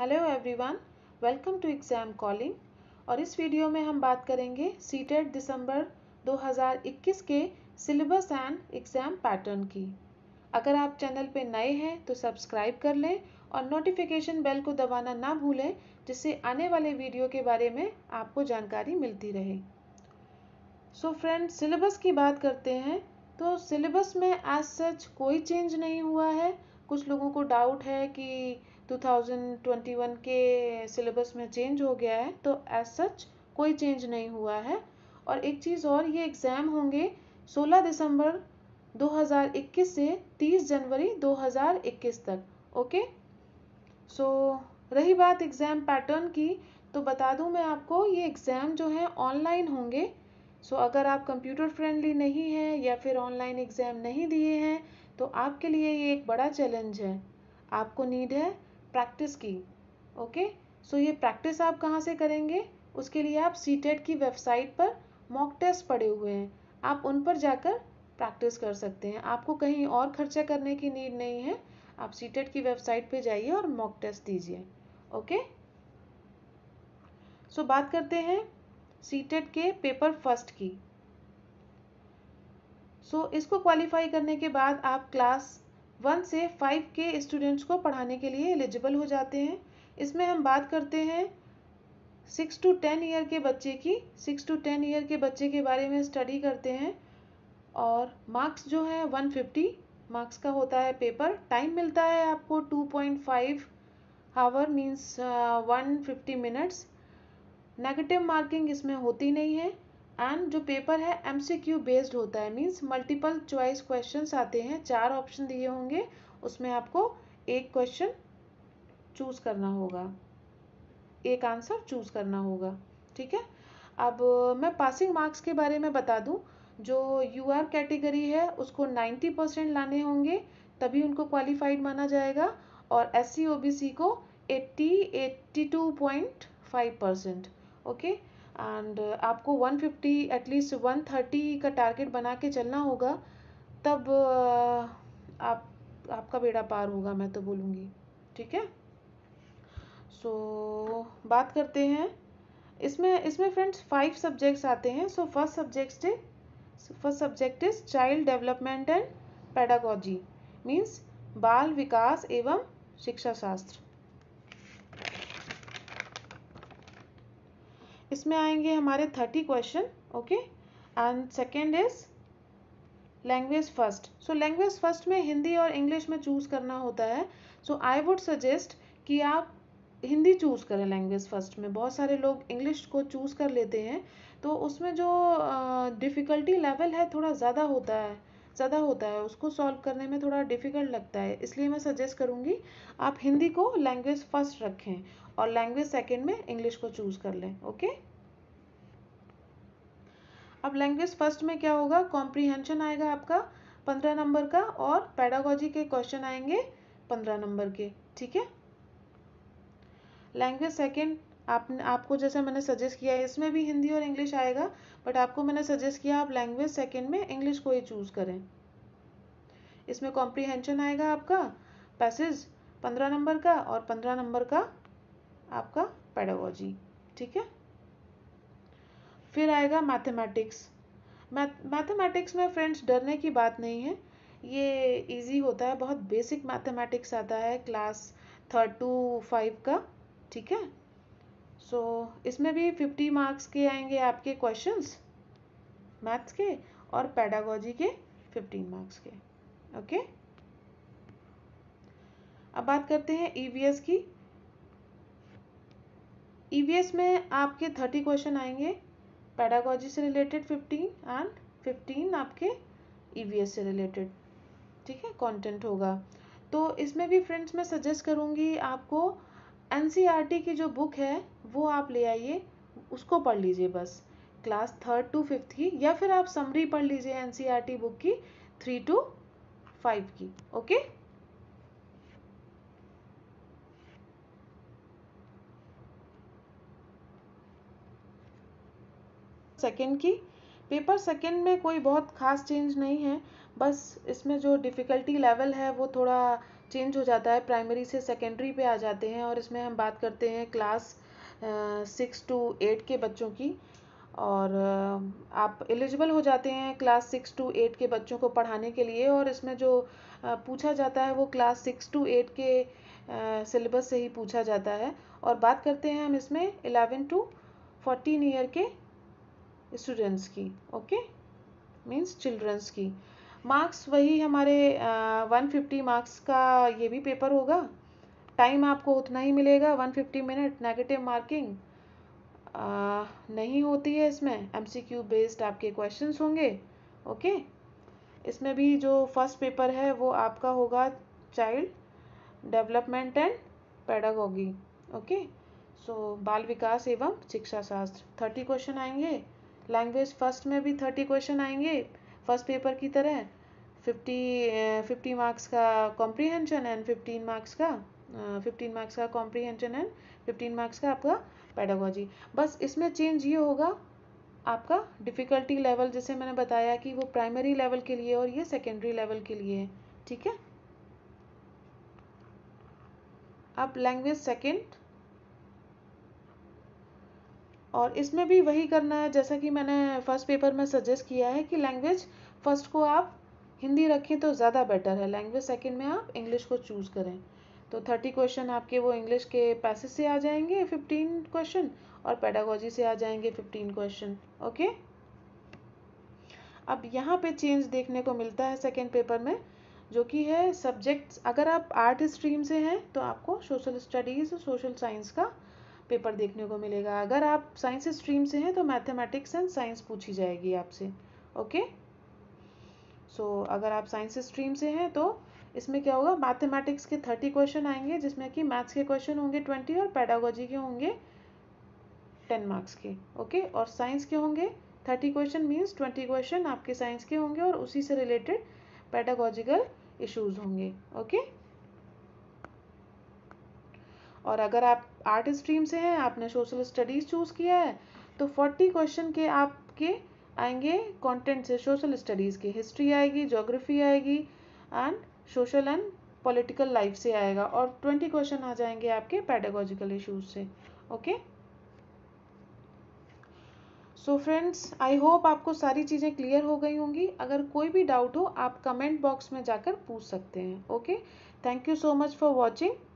Hello everyone welcome to exam calling और इस video में हम बात करेंगे सीटेट दिसंबर 2021 के सिलेबस एंड एग्ज़ाम पैटर्न की अगर आप चैनल पे नए हैं तो सब्सक्राइब कर लें और नोटिफिकेशन बेल को दबाना ना भूलें जिससे आने वाले वीडियो के बारे में आपको जानकारी मिलती रहे सो फ्रेंड सिलेबस की बात करते हैं तो सिलेबस में एज सच कोई चेंज नहीं हुआ है कुछ लोगों को डाउट है कि 2021 के सिलेबस में चेंज हो गया है तो एज सच कोई चेंज नहीं हुआ है और एक चीज़ और ये एग्ज़ाम होंगे 16 दिसंबर 2021 से 30 जनवरी 2021 तक ओके सो रही बात एग्ज़ाम पैटर्न की तो बता दूं मैं आपको ये एग्ज़ाम जो है ऑनलाइन होंगे सो so, अगर आप कंप्यूटर फ्रेंडली नहीं हैं या फिर ऑनलाइन एग्ज़ाम नहीं दिए हैं तो आपके लिए ये एक बड़ा चैलेंज है आपको नीड है प्रैक्टिस की ओके सो ये प्रैक्टिस आप कहाँ से करेंगे उसके लिए आप सी e की वेबसाइट पर मॉक टेस्ट पड़े हुए हैं आप उन पर जाकर प्रैक्टिस कर सकते हैं आपको कहीं और खर्चा करने की नीड नहीं है आप सी e की वेबसाइट पर जाइए और मॉक टेस्ट दीजिए ओके सो बात करते हैं सी e के पेपर फर्स्ट की सो so, इसको क्वालिफाई करने के बाद आप क्लास वन से फाइव के स्टूडेंट्स को पढ़ाने के लिए एलिजिबल हो जाते हैं इसमें हम बात करते हैं सिक्स टू टेन ईयर के बच्चे की सिक्स टू टेन ईयर के बच्चे के बारे में स्टडी करते हैं और मार्क्स जो है वन फिफ्टी मार्क्स का होता है पेपर टाइम मिलता है आपको two point five hour means one fifty minutes negative marking इसमें होती नहीं है एंड जो पेपर है एम सी क्यू बेस्ड होता है मीन्स मल्टीपल चॉइस क्वेश्चन आते हैं चार ऑप्शन दिए होंगे उसमें आपको एक क्वेश्चन चूज करना होगा एक आंसर चूज करना होगा ठीक है अब मैं पासिंग मार्क्स के बारे में बता दूं जो यू आर कैटेगरी है उसको 90 परसेंट लाने होंगे तभी उनको क्वालिफाइड माना जाएगा और एस सी ओ बी सी को eighty eighty two point five percent okay and uh, आपको one fifty at least one thirty का टारगेट बना के चलना होगा तब uh, आप आपका बेड़ा पार होगा मैं तो बोलूँगी ठीक है सो so, बात करते हैं इसमें इसमें फ्रेंड्स फाइव सब्जेक्ट्स आते हैं so first subject first subject is child development and pedagogy means बाल विकास एवं शिक्षा शास्त्र इसमें आएंगे हमारे thirty question okay and second is language first so language first में हिंदी और इंग्लिश में चूज़ करना होता है सो आई वुड सजेस्ट कि आप हिंदी चूज़ करें लैंग्वेज फर्स्ट में बहुत सारे लोग इंग्लिश को चूज़ कर लेते हैं तो उसमें जो डिफ़िकल्टी लेवल है थोड़ा ज़्यादा होता है ज़्यादा होता है उसको सॉल्व करने में थोड़ा डिफ़िकल्ट लगता है इसलिए मैं सजेस्ट करूँगी आप हिंदी को लैंग्वेज फर्स्ट रखें और लैंग्वेज सेकेंड में इंग्लिश को चूज़ कर लें ओके अब लैंग्वेज फर्स्ट में क्या होगा कॉम्प्रीहेंशन आएगा आपका पंद्रह नंबर का और पैडागोजी के क्वेश्चन आएंगे पंद्रह नंबर के ठीक है लैंग्वेज सेकेंड आप आपको जैसे मैंने सजेस्ट किया है इसमें भी हिंदी और इंग्लिश आएगा बट आपको मैंने सजेस्ट किया आप लैंग्वेज सेकेंड में इंग्लिश को ही चूज़ करें इसमें कॉम्प्रीहेंशन आएगा आपका पैसेज पंद्रह नंबर का और पंद्रह नंबर का आपका पैडोलॉजी ठीक है फिर आएगा मैथमेटिक्स मैथमेटिक्स में फ्रेंड्स डरने की बात नहीं है ये इजी होता है बहुत बेसिक मैथमेटिक्स आता है क्लास थर्ड टू फाइव का ठीक है सो so, इसमें भी फिफ्टी मार्क्स के आएंगे आपके क्वेश्चंस मैथ्स के और पैडागोजी के फिफ्टीन मार्क्स के ओके okay? अब बात करते हैं ईवीएस e की ईवीएस e में आपके थर्टी क्वेश्चन आएंगे पैडागोजी से रिलेटेड फिफ्टीन एंड फिफ्टीन आपके ईवीएस e से रिलेटेड ठीक है कंटेंट होगा तो इसमें भी फ्रेंड्स मैं सजेस्ट करूँगी आपको एन सी आर टी की जो बुक है वो आप ले आइए उसको पढ़ लीजिए बस क्लास थर्ड टू फिफ्थ की या फिर आप समरी पढ़ लीजिए एन टी बुक की थ्री टू फाइव की ओके सेकेंड की पेपर सेकेंड में कोई बहुत खास चेंज नहीं है बस इसमें जो डिफ़िकल्टी लेवल है वो थोड़ा चेंज हो जाता है प्राइमरी से सेकेंडरी पे आ जाते हैं और इसमें हम बात करते हैं क्लास सिक्स टू एट के बच्चों की और आप एलिजिबल हो जाते हैं क्लास सिक्स टू एट के बच्चों को पढ़ाने के लिए और इसमें जो पूछा जाता है वो क्लास सिक्स टू एट के सिलेबस से ही पूछा जाता है और बात करते हैं हम इसमें एलेवन टू फोर्टीन ईयर के स्टूडेंट्स की ओके मीन्स चिल्ड्रंस की मार्क्स वही हमारे वन फिफ्टी मार्क्स का ये भी पेपर होगा टाइम आपको उतना ही मिलेगा one fifty minute negative marking नहीं होती है इसमें एम सी क्यू बेस्ड आपके क्वेश्चन होंगे ओके इसमें भी जो फर्स्ट पेपर है वो आपका होगा child development and pedagogy okay so बाल विकास एवं शिक्षा शास्त्र थर्टी क्वेश्चन आएंगे लैंग्वेज फर्स्ट में भी थर्टी क्वेश्चन आएंगे फर्स्ट पेपर की तरह फिफ्टी फिफ्टी मार्क्स का कॉम्प्रीहेंशन एंड फिफ्टीन मार्क्स का फिफ्टीन eh, मार्क्स का कॉम्प्रीहेंशन एंड फिफ्टीन मार्क्स का आपका पैडागोजी बस इसमें चेंज ये होगा आपका डिफ़िकल्टी लेवल जैसे मैंने बताया कि वो प्राइमरी लेवल के लिए और ये सेकेंडरी लेवल के लिए है ठीक है अब लैंग्वेज सेकेंड और इसमें भी वही करना है जैसा कि मैंने फर्स्ट पेपर में सजेस्ट किया है कि लैंग्वेज फर्स्ट को आप हिंदी रखें तो ज़्यादा बेटर है लैंग्वेज सेकंड में आप इंग्लिश को चूज़ करें तो थर्टी क्वेश्चन आपके वो इंग्लिश के पैसेज से आ जाएंगे फिफ्टीन क्वेश्चन और पैडागोजी से आ जाएंगे फिफ्टीन क्वेश्चन ओके अब यहाँ पे चेंज देखने को मिलता है सेकेंड पेपर में जो कि है सब्जेक्ट्स अगर आप आर्ट स्ट्रीम से हैं तो आपको सोशल स्टडीज़ और सोशल साइंस का पेपर देखने को मिलेगा अगर आप साइंस स्ट्रीम से हैं तो मैथमेटिक्स एंड साइंस पूछी जाएगी आपसे ओके सो अगर आप साइंस स्ट्रीम से हैं तो इसमें क्या होगा मैथमेटिक्स के थर्टी क्वेश्चन आएंगे जिसमें कि मैथ्स के क्वेश्चन होंगे ट्वेंटी और पैडागोजी के होंगे टेन मार्क्स के ओके और साइंस के होंगे thirty question means twenty question आपके साइंस के होंगे और उसी से रिलेटेड पैडागोजिकल इशूज होंगे ओके और अगर आप आर्ट स्ट्रीम से हैं आपने सोशल स्टडीज़ चूज़ किया है तो फोर्टी क्वेश्चन के आपके आएंगे कंटेंट से सोशल स्टडीज़ के हिस्ट्री आएगी जोग्राफी आएगी and social and political life से आएगा और ट्वेंटी क्वेश्चन आ जाएंगे आपके पैडागोजिकल इशूज से okay so friends I hope आपको सारी चीज़ें क्लियर हो गई होंगी अगर कोई भी डाउट हो आप कमेंट बॉक्स में जाकर पूछ सकते हैं okay thank you so much for watching